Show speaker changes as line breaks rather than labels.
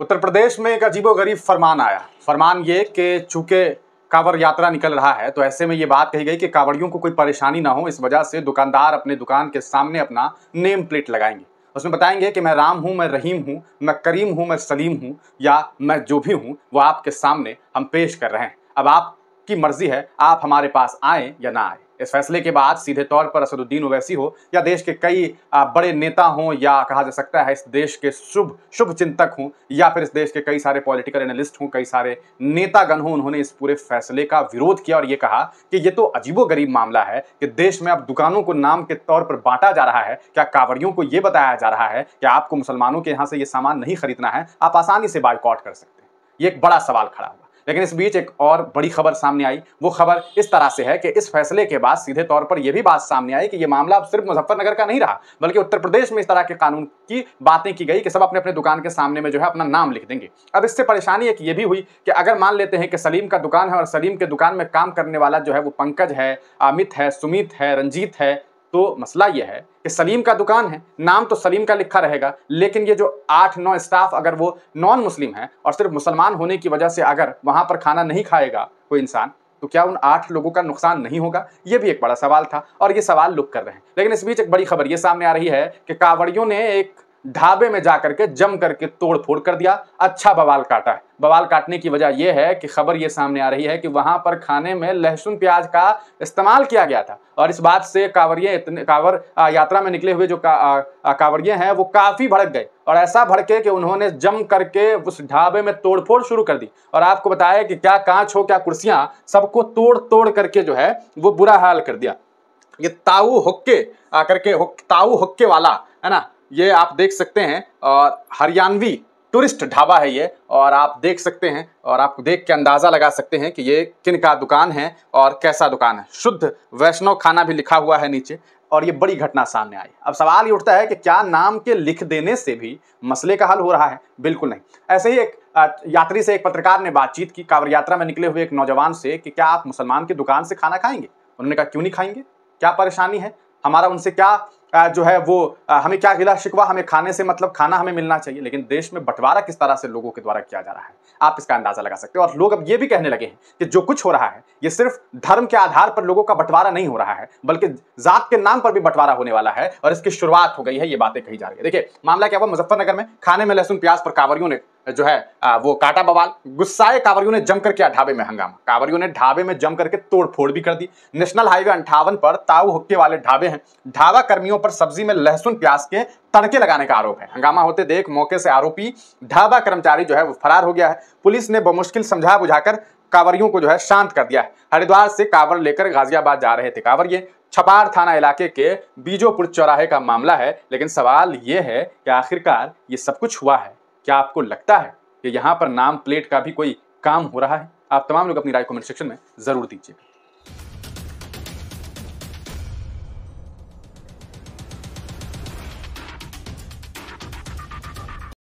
उत्तर प्रदेश में एक ग़रीब फरमान आया फरमान ये कि चूँकि कांवड़ यात्रा निकल रहा है तो ऐसे में ये बात कही गई कि कांवड़ियों को कोई परेशानी ना हो इस वजह से दुकानदार अपने दुकान के सामने अपना नेम प्लेट लगाएंगे उसमें बताएंगे कि मैं राम हूँ मैं रहीम हूँ मैं करीम हूँ मैं सलीम हूँ या मैं जो भी हूँ वो आपके सामने हम पेश कर रहे हैं अब आपकी मर्ज़ी है आप हमारे पास आएँ या ना आएँ इस फैसले के बाद सीधे तौर पर असदुद्दीन ओवैसी हो या देश के कई बड़े नेता हों या कहा जा सकता है इस देश के शुभ शुभ चिंतक हों या फिर इस देश के कई सारे पॉलिटिकल एनालिस्ट हों कई सारे नेतागण हों उन्होंने इस पूरे फैसले का विरोध किया और ये कहा कि ये तो अजीबो गरीब मामला है कि देश में अब दुकानों को नाम के तौर पर बांटा जा रहा है क्या कांवड़ियों को ये बताया जा रहा है कि आपको मुसलमानों के यहाँ से ये सामान नहीं खरीदना है आप आसानी से बायकॉट कर सकते हैं ये एक बड़ा सवाल खड़ा हुआ लेकिन इस बीच एक और बड़ी खबर सामने आई वो खबर इस तरह से है कि इस फैसले के बाद सीधे तौर पर यह भी बात सामने आई कि यह मामला अब सिर्फ मुजफ्फरनगर का नहीं रहा बल्कि उत्तर प्रदेश में इस तरह के कानून की बातें की गई कि सब अपने अपने दुकान के सामने में जो है अपना नाम लिख देंगे अब इससे परेशानी एक ये भी हुई कि अगर मान लेते हैं कि सलीम का दुकान है और सलीम के दुकान में काम करने वाला जो है वो पंकज है अमित है सुमित है रंजीत है तो मसला यह है कि सलीम का दुकान है नाम तो सलीम का लिखा रहेगा लेकिन ये जो आठ नौ स्टाफ अगर वो नॉन मुस्लिम है और सिर्फ मुसलमान होने की वजह से अगर वहाँ पर खाना नहीं खाएगा कोई इंसान तो क्या उन आठ लोगों का नुकसान नहीं होगा ये भी एक बड़ा सवाल था और ये सवाल लुक कर रहे हैं लेकिन इस बीच एक बड़ी खबर ये सामने आ रही है कि कांवड़ियों ने एक ढाबे में जा करके जम करके तोड़ फोड़ कर दिया अच्छा बवाल काटा है बवाल काटने की वजह यह है कि खबर ये सामने आ रही है कि वहां पर खाने में लहसुन प्याज का इस्तेमाल किया गया था और इस बात से कांवरिये इतने कांवर यात्रा में निकले हुए जो का, कांवरिये हैं वो काफ़ी भड़क गए और ऐसा भड़के कि उन्होंने जम करके उस ढाबे में तोड़फोड़ शुरू कर दी और आपको बताया कि क्या कांच हो क्या कुर्सियां सबको तोड़ तोड़ करके जो है वो बुरा हाल कर दिया ये ताऊ हुक्के आकर के हुक, ताऊ हुक्के वाला है ना ये आप देख सकते हैं और हरियाणवी टूरिस्ट ढाबा है ये और आप देख सकते हैं और आप देख के अंदाज़ा लगा सकते हैं कि ये किन का दुकान है और कैसा दुकान है शुद्ध वैष्णव खाना भी लिखा हुआ है नीचे और ये बड़ी घटना सामने आई अब सवाल ये उठता है कि क्या नाम के लिख देने से भी मसले का हल हो रहा है बिल्कुल नहीं ऐसे ही एक यात्री से एक पत्रकार ने बातचीत की कांवर यात्रा में निकले हुए एक नौजवान से कि क्या आप मुसलमान की दुकान से खाना खाएंगे उन्होंने कहा क्यों नहीं खाएंगे क्या परेशानी है हमारा उनसे क्या जो है वो हमें क्या गिला शिकवा हमें खाने से मतलब खाना हमें मिलना चाहिए लेकिन देश में बंटवारा किस तरह से लोगों के द्वारा किया जा रहा है आप इसका अंदाजा लगा सकते हो और लोग अब ये भी कहने लगे हैं कि जो कुछ हो रहा है ये सिर्फ धर्म के आधार पर लोगों का बंटवारा नहीं हो रहा है बल्कि जात के नाम पर भी बंटवारा होने वाला है और इसकी शुरुआत हो गई है ये बातें कही जा रही है देखिए मामला क्या हुआ मुजफ्फरनगर में खाने में लहसुन प्याज पर कांवरियों ने जो है वो काटा बवाल गुस्साए कांवरियों ने जमकर किया ढाबे में हंगामा कांवरियों ने ढाबे में जम करके तोड़फोड़ भी कर दी नेशनल हाईवे अंठावन पर ताऊ हुक्के वाले ढाबे हैं ढाबा कर्मियों पर सब्जी में लहसुन प्याज के तड़के लगाने का आरोप है हंगामा होते देख मौके से आरोपी ढाबा कर्मचारी जो है वो फरार हो गया है पुलिस ने बमुश्किल समझा बुझाकर कांवरियों को जो है शांत कर दिया है हरिद्वार से कांवर लेकर गाजियाबाद जा रहे थे कांवर ये छपार थाना इलाके के बीजोपुर चौराहे का मामला है लेकिन सवाल ये है कि आखिरकार ये सब कुछ हुआ है क्या आपको लगता है कि यहाँ पर नाम प्लेट का भी कोई काम हो रहा है आप तमाम लोग अपनी राय कमेंट सेक्शन में जरूर दीजिए